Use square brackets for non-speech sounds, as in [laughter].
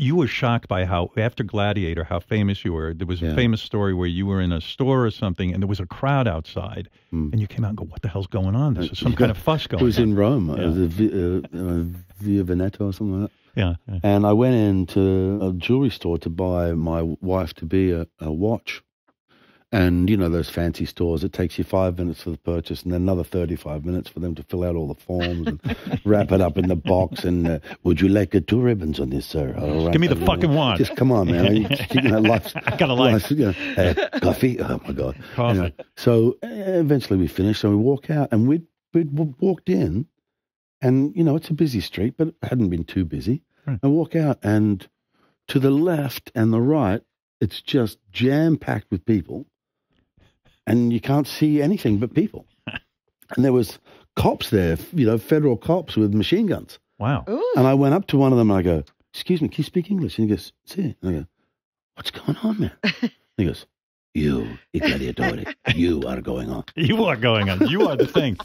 you were shocked by how after Gladiator, how famous you were. There was yeah. a famous story where you were in a store or something, and there was a crowd outside, mm. and you came out and go, "What the hell's going on? This is some yeah. kind of [laughs] fuss going." It was on. in Rome, uh, yeah. the uh, uh, Via Veneto or something like that. Yeah, yeah, And I went into a jewelry store to buy my wife to be a, a watch. And you know those fancy stores, it takes you five minutes for the purchase, and then another thirty-five minutes for them to fill out all the forms and [laughs] wrap it up in the box. And uh, would you like a two ribbons on this, sir? Give me the uh, fucking one. Just come on, man. you, you know, life's, I got a life. You know, uh, coffee. Oh my god. Coffee. so uh, eventually we finished, and we walk out, and we'd, we'd walked in, and you know it's a busy street, but it hadn't been too busy. Hmm. I walk out, and to the left and the right, it's just jam packed with people and you can't see anything but people. [laughs] and there was cops there, you know, federal cops with machine guns. Wow. Ooh. And I went up to one of them and I go, excuse me, can you speak English? And he goes, see. And I go, what's going on, man? [laughs] and he goes, you, Italiadori, you are going on. [laughs] You are going on. You are the thing.